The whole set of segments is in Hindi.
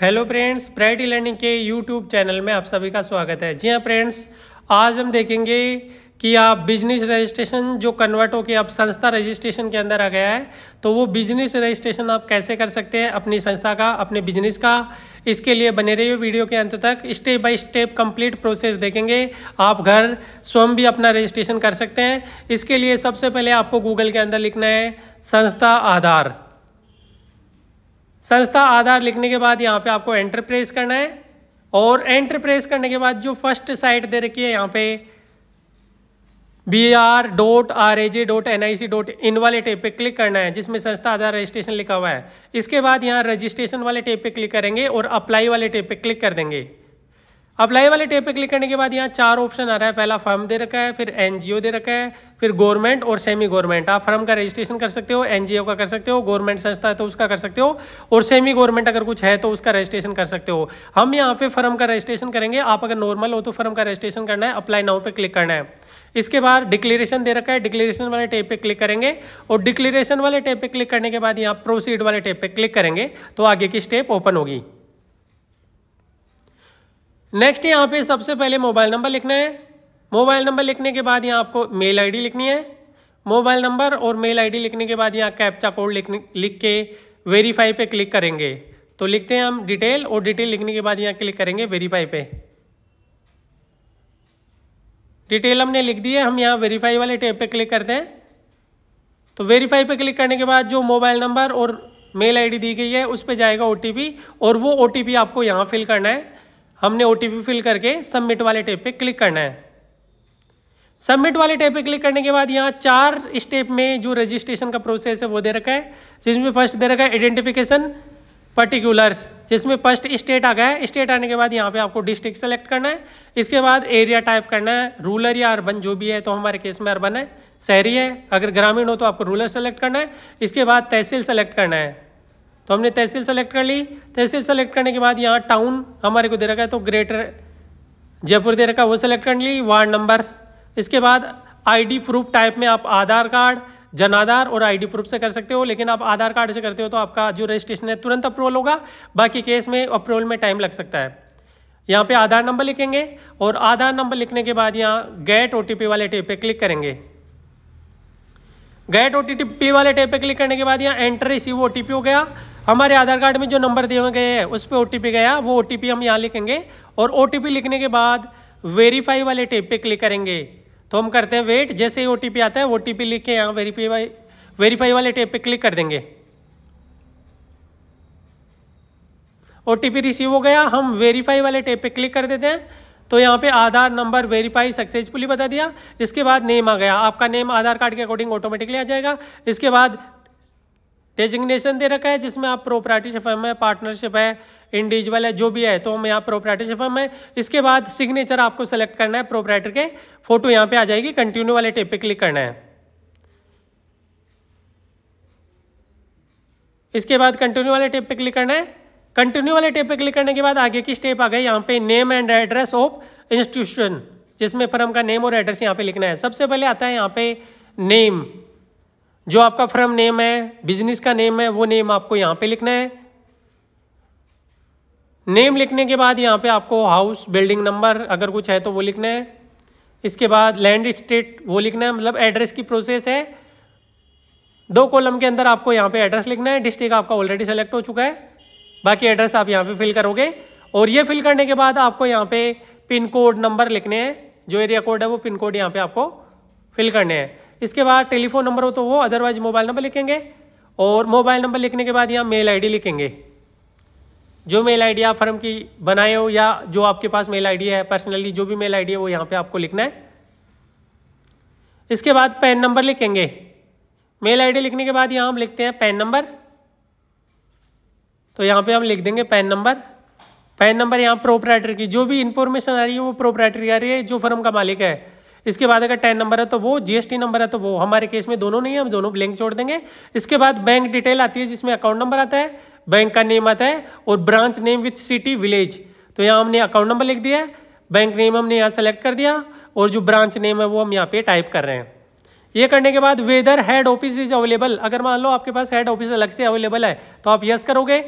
हेलो फ्रेंड्स प्राइटी लर्निंग के यूट्यूब चैनल में आप सभी का स्वागत है जी हाँ फ्रेंड्स आज हम देखेंगे कि आप बिजनेस रजिस्ट्रेशन जो कन्वर्ट होकर आप संस्था रजिस्ट्रेशन के अंदर आ गया है तो वो बिजनेस रजिस्ट्रेशन आप कैसे कर सकते हैं अपनी संस्था का अपने बिजनेस का इसके लिए बने रहिए वीडियो के अंत तक step by step complete process देखेंगे आप घर स्वयं भी अपना रजिस्ट्रेशन कर सकते हैं इसके लिए सबसे पहले आपको गूगल के अंदर लिखना है संस्था आधार संस्था आधार लिखने के बाद यहाँ पे आपको एंटर प्रेस करना है और एंटर प्रेस करने के बाद जो फर्स्ट साइट दे रखी है यहाँ पे B R dot R A J dot N I C dot in वाले टेप पे क्लिक करना है जिसमें संस्था आधार रजिस्ट्रेशन लिखा हुआ है इसके बाद यहाँ रजिस्ट्रेशन वाले टेप पे क्लिक करेंगे और अप्लाई वाले टेप पे क्लिक कर देंगे अप्लाई वाले टेप पे क्लिक करने के बाद यहाँ चार ऑप्शन आ रहा है पहला फर्म दे रखा है फिर एनजीओ दे रखा है फिर गवर्नमेंट और सेमी गवर्नमेंट आप फर्म का रजिस्ट्रेशन कर सकते हो एनजीओ का कर सकते हो गवर्नमेंट संस्था है तो उसका कर सकते हो और सेमी गवर्नमेंट अगर कुछ है तो उसका रजिस्ट्रेशन कर सकते हो हम यहाँ पे फर्म का रजिस्ट्रेशन करेंगे आप अगर नॉर्मल हो तो फर्म का रजिस्ट्रेशन करना है अप्लाई नाउ पर क्लिक करना है इसके बाद डिक्लेरेशन दे रखा है डिक्लेरेशन वाले टेप पे क्लिक करेंगे और डिक्लेरेशन वाले टेप पे क्लिक करने के बाद यहाँ प्रोसीड वाले टेप पे क्लिक करेंगे तो आगे की स्टेप ओपन होगी नेक्स्ट यहाँ पे सबसे पहले मोबाइल नंबर लिखना है मोबाइल नंबर लिखने के बाद यहाँ आपको मेल आईडी लिखनी है मोबाइल नंबर और मेल आईडी लिखने के बाद यहाँ कैप्चा कोड लिख लिख के वेरीफाई पे क्लिक करेंगे तो लिखते हैं हम डिटेल और डिटेल लिखने के बाद यहाँ क्लिक करेंगे वेरीफाई पे डिटेल हमने लिख दी है हम यहाँ वेरीफाई वाले टैब पे क्लिक करते हैं तो वेरीफाई पे क्लिक करने के बाद जो मोबाइल नंबर और मेल आईडी दी गई है उस पर जाएगा ओटीपी और वो ओटीपी आपको यहाँ फिल करना है हमने ओ फिल करके सबमिट वाले टेप पे क्लिक करना है सबमिट वाले टैब पे क्लिक करने के बाद यहाँ चार स्टेप में जो रजिस्ट्रेशन का प्रोसेस है वो दे रखा है जिसमें फर्स्ट दे रखा है आइडेंटिफिकेशन पर्टिकुलर्स जिसमें फर्स्ट स्टेट आ गया है स्टेट आने के बाद यहाँ पे आपको डिस्ट्रिक्ट सेलेक्ट करना है इसके बाद एरिया टाइप करना है रूलर या अर्बन जो भी है तो हमारे केस में अर्बन है शहरी है अगर ग्रामीण हो तो आपको रूलर सेलेक्ट करना है इसके बाद तहसील सेलेक्ट करना है तो हमने तहसील सेलेक्ट कर ली तहसील सेलेक्ट करने के बाद यहाँ टाउन हमारे को दे रखा है तो ग्रेटर जयपुर दे रखा है वो सेलेक्ट कर ली वार्ड नंबर इसके बाद आईडी प्रूफ टाइप में आप आधार कार्ड जनाधार और आईडी प्रूफ से कर सकते हो लेकिन आप आधार कार्ड से करते हो तो आपका जो रजिस्ट्रेशन है तुरंत अप्रूवल होगा बाकी केस में अप्रूवल में टाइम लग सकता है यहाँ पे आधार नंबर लिखेंगे और आधार नंबर लिखने के बाद यहाँ गेट ओ वाले टेप पे क्लिक करेंगे गेट ओ वाले टेप पे क्लिक करने के बाद यहाँ एंटर रिसीव ओ हो गया हमारे आधार कार्ड में जो नंबर दिए गए हैं उस पर ओ गया वो ओ हम यहाँ लिखेंगे और ओ लिखने के बाद वेरीफाई वाले टेप पे क्लिक करेंगे तो हम करते हैं वेट जैसे ही ओ आता है ओ लिख के यहाँ वेरीफाई वेरीफाई वाले टेप पे क्लिक कर देंगे ओ रिसीव हो गया हम वेरीफाई वाले टेप पे क्लिक कर देते हैं तो यहाँ पे आधार नंबर वेरीफाई सक्सेसफुली बता दिया इसके बाद नेम आ गया आपका नेम आधार कार्ड के अकॉर्डिंग ऑटोमेटिकली आ जाएगा इसके बाद डेजिग्नेशन दे रखा है जिसमें आप से फर्म है पार्टनरशिप है इंडिविजुअल है जो भी है तो हम यहाँ प्रोपराइटरशिप फर्म है इसके बाद सिग्नेचर आपको सेलेक्ट करना है प्रोपराइटर के फोटो यहाँ पे आ जाएगी कंटिन्यू वाले टेप पे क्लिक करना है इसके बाद कंटिन्यू वाले टेप पे क्लिक करना है कंटिन्यू वाले टेप पे क्लिक करने के बाद आगे की स्टेप आ गई यहाँ पे name and address of institution जिसमें फर्म का नेम और एड्रेस यहाँ पे लिखना है सबसे पहले आता है यहाँ पे नेम जो आपका फर्म नेम है बिजनेस का नेम है वो नेम आपको यहाँ पे लिखना है नेम लिखने के बाद यहाँ पे आपको हाउस बिल्डिंग नंबर अगर कुछ है तो वो लिखना है इसके बाद लैंड स्टेट वो लिखना है मतलब एड्रेस की प्रोसेस है दो कॉलम के अंदर आपको यहाँ पे एड्रेस लिखना है डिस्ट्रिक्ट आपका ऑलरेडी सेलेक्ट हो चुका है बाकी एड्रेस आप यहाँ पे फिल करोगे और ये फिल करने के बाद आपको यहाँ पे पिन कोड नंबर लिखने हैं जो एरिया कोड है वो पिन कोड यहाँ पे आपको फिल करने हैं इसके बाद टेलीफोन नंबर हो तो वो अदरवाइज मोबाइल नंबर लिखेंगे और मोबाइल नंबर लिखने के बाद यहाँ मेल आई लिखेंगे जो मेल आई आप फर्म की बनाए हो या जो आपके पास मेल आई है पर्सनली जो भी मेल आई है वो यहाँ पर आपको लिखना है इसके बाद पेन नंबर लिखेंगे मेल आईडी लिखने के बाद यहाँ हम लिखते हैं पेन नंबर तो यहाँ पे हम लिख देंगे पैन नंबर पैन नंबर यहाँ प्रोपराइटर की जो भी इंफॉर्मेशन आ रही है वो प्रोपराइटर की आ रही है जो फर्म का मालिक है इसके बाद अगर टेन नंबर है तो वो जीएसटी नंबर है तो वो हमारे केस में दोनों नहीं है हम दोनों ब्लैंक छोड़ देंगे इसके बाद बैंक डिटेल आती है जिसमें अकाउंट नंबर आता है बैंक का नेम आता है और branch name with city village तो यहाँ हमने अकाउंट नंबर लिख दिया है बैंक नेम हमने यहाँ सेलेक्ट कर दिया और जो ब्रांच नेम है वो हम यहाँ पे टाइप कर रहे हैं ये करने के बाद whether head office is available अगर मान लो आपके पास हेड ऑफिस अलग से अवेलेबल है तो आप यस करोगे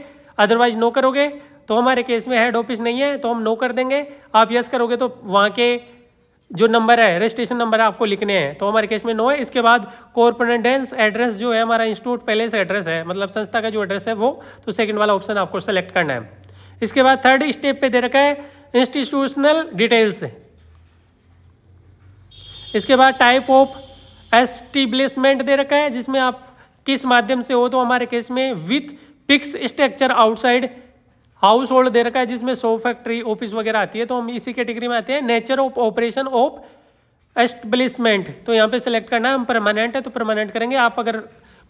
अदरवाइज नो करोगे तो हमारे केस में हेड ऑफिस नहीं है तो हम नो कर देंगे आप यस करोगे तो वहाँ के जो नंबर है रजिस्ट्रेशन नंबर आपको लिखने हैं तो हमारे केस में नो है इसके बाद कॉर्पोरेंडेंस एड्रेस जो है हमारा इंस्टीट्यूट पहले से एड्रेस है मतलब संस्था का जो एड्रेस है वो तो सेकंड वाला ऑप्शन आपको सेलेक्ट करना है इसके बाद थर्ड स्टेप पे दे रखा है इंस्टीट्यूशनल डिटेल्स इसके बाद टाइप ऑफ एस्टिब्लिशमेंट दे रखा है जिसमें आप किस माध्यम से हो तो हमारे केस में with fix structure outside household दे रखा है जिसमें सो फैक्ट्री ऑफिस वगैरह आती है तो हम इसी कैटेगरी में आते हैं nature of operation of establishment तो यहाँ पे सिलेक्ट करना है हम परमानेंट है तो परमानेंट करेंगे आप अगर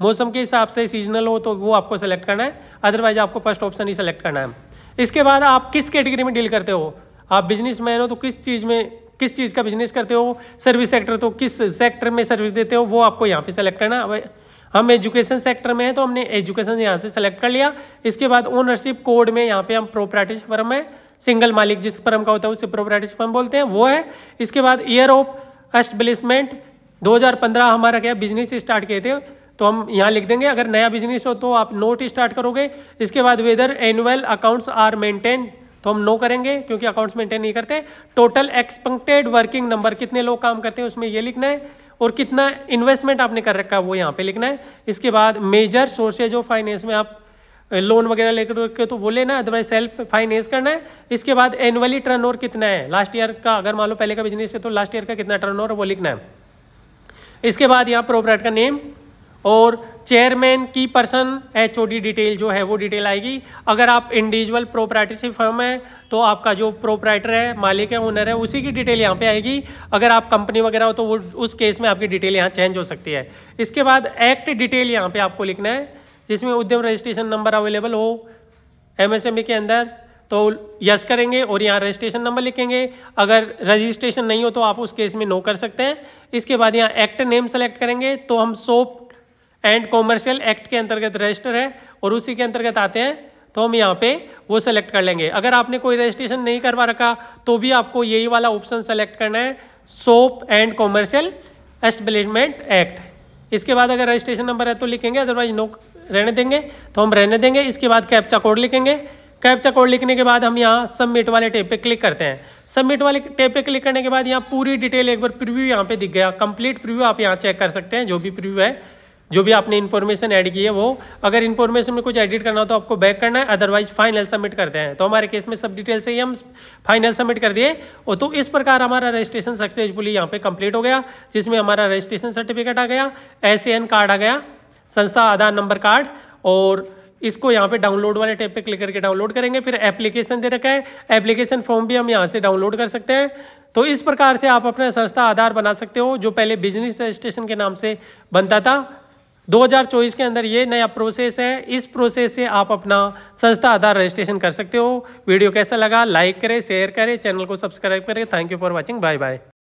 मौसम के हिसाब से सीजनल हो तो वो आपको सेलेक्ट करना है अदरवाइज आपको फर्स्ट ऑप्शन ही सेलेक्ट करना है इसके बाद आप किस कैटेगरी में डील करते हो आप बिजनेस हो तो किस चीज़ में किस चीज़ का बिजनेस करते हो सर्विस सेक्टर तो किस सेक्टर में सर्विस देते हो वो आपको यहाँ पे सेलेक्ट करना है हम एजुकेशन सेक्टर में हैं तो हमने एजुकेशन यहाँ से सेलेक्ट कर लिया इसके बाद ओनरशिप कोड में यहाँ पे हम प्रोपराइटिश फर्म है सिंगल मालिक जिस फर्म का होता है उसे प्रोपराइटिश फर्म बोलते हैं वो है इसके बाद ईयर ऑफ एस्टब्लिशमेंट 2015 हमारा क्या बिजनेस स्टार्ट किए थे तो हम यहाँ लिख देंगे अगर नया बिजनेस हो तो आप नोट स्टार्ट करोगे इसके बाद whether annual accounts are maintain तो हम नो करेंगे क्योंकि अकाउंट्स मेंटेन नहीं करते टोटल एक्सपेक्टेड वर्किंग नंबर कितने लोग काम करते हैं उसमें ये लिखना है और कितना इन्वेस्टमेंट आपने कर रखा है वो यहाँ पे लिखना है इसके बाद मेजर सोर्सेज ऑफ फाइनेंस में आप लोन वगैरह लेकर रखे तो वो लेना अदरवाइज सेल्फ फाइनेंस करना है इसके बाद एनुअली टर्न कितना है लास्ट ईयर का अगर मान लो पहले का बिजनेस है तो लास्ट ईयर का कितना टर्न वो लिखना है इसके बाद यहाँ प्रोपराइट का नेम और चेयरमैन की पर्सन एच डिटेल जो है वो डिटेल आएगी अगर आप इंडिविजुअल प्रोपराइटरशिप फर्म है तो आपका जो प्रोपराइटर है मालिक है ओनर है उसी की डिटेल यहाँ पे आएगी अगर आप कंपनी वगैरह हो तो वो उस केस में आपकी डिटेल यहाँ चेंज हो सकती है इसके बाद एक्ट डिटेल यहाँ पे आपको लिखना है जिसमें उद्यम रजिस्ट्रेशन नंबर अवेलेबल हो ई e के अंदर तो यस करेंगे और यहाँ रजिस्ट्रेशन नंबर लिखेंगे अगर रजिस्ट्रेशन नहीं हो तो आप उस केस में नो कर सकते हैं इसके बाद यहाँ एक्ट नेम सेलेक्ट करेंगे तो हम सोप एंड कॉमर्शियल एक्ट के अंतर्गत रजिस्टर है और उसी के अंतर्गत आते हैं तो हम यहाँ पे वो सेलेक्ट कर लेंगे अगर आपने कोई रजिस्ट्रेशन नहीं करवा रखा तो भी आपको यही वाला ऑप्शन सेलेक्ट करना है shop and commercial establishment act इसके बाद अगर रजिस्ट्रेशन नंबर है तो लिखेंगे अदरवाइज नो रहने देंगे तो हम रहने देंगे इसके बाद कैप्चा कोड लिखेंगे कैप्चा कोड लिखने के बाद हम यहाँ सबमिट वाले टेप पे क्लिक करते हैं सबमिट वाले टेप पे क्लिक करने के बाद यहाँ पूरी डिटेल एक बार प्रिव्यू यहाँ पे दिख गया कंप्लीट प्रिव्यू आप यहाँ चेक कर सकते हैं जो भी प्रिव्यू है जो भी आपने इन्फॉर्मेशन ऐड की है वो अगर इन्फॉर्मेशन में कुछ एडिट करना हो तो आपको बैक करना है अदरवाइज फाइनल सबमिट करते हैं तो हमारे केस में सब डिटेल से ही हम फाइनल सबमिट कर दिए और तो इस प्रकार हमारा रजिस्ट्रेशन सक्सेसफुली यहाँ पे कंप्लीट हो गया जिसमें हमारा रजिस्ट्रेशन सर्टिफिकेट आ गया एस कार्ड आ गया संस्था आधार नंबर कार्ड और इसको यहाँ पे डाउनलोड वाले टैब पे क्लिक करके डाउनलोड करेंगे फिर एप्लीकेशन दे रखा है एप्लीकेशन फॉर्म भी हम यहाँ से डाउनलोड कर सकते हैं तो इस प्रकार से आप अपना संस्था आधार बना सकते हो जो पहले बिजनेस रजिस्ट्रेशन के नाम से बनता था 2024 के अंदर ये नया प्रोसेस है इस प्रोसेस से आप अपना संस्था आधार रजिस्ट्रेशन कर सकते हो वीडियो कैसा लगा लाइक करें शेयर करें चैनल को सब्सक्राइब करें thank you for watching bye bye